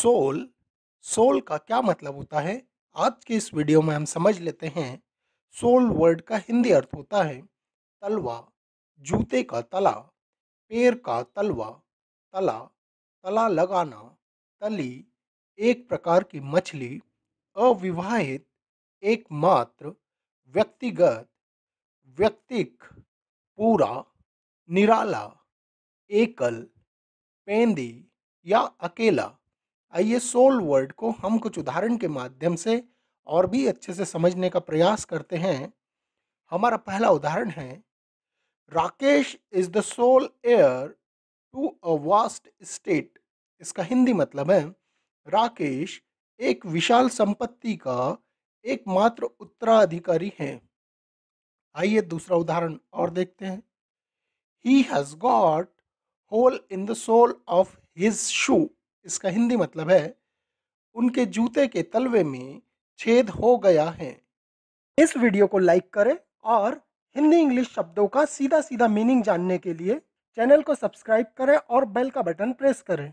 soul soul का क्या मतलब होता है आज के इस वीडियो में हम समझ लेते हैं सोल वर्ड का हिंदी अर्थ होता है तलवा जूते का तला पैर का तलवा तला तला लगाना तली एक प्रकार की मछली अविवाहित एकमात्र व्यक्तिगत व्यक्तिक पूरा निराला एकल पेंदी या अकेला आइए सोल वर्ड को हम कुछ उदाहरण के माध्यम से और भी अच्छे से समझने का प्रयास करते हैं हमारा पहला उदाहरण है Rakesh is the sole heir to a vast state इसका हिंदी मतलब है राकेश एक विशाल संपत्ति का एकमात्र उत्तराधिकारी है आइए दूसरा उदाहरण और देखते हैं he has got hole in the sole of his shoe इसका हिंदी मतलब है उनके जूते के तलवे में छेद हो गया है इस वीडियो को लाइक करें और हिंदी इंग्लिश शब्दों का सीधा सीधा मीनिंग जानने के लिए चैनल को सब्सक्राइब करें और बेल का बटन प्रेस करें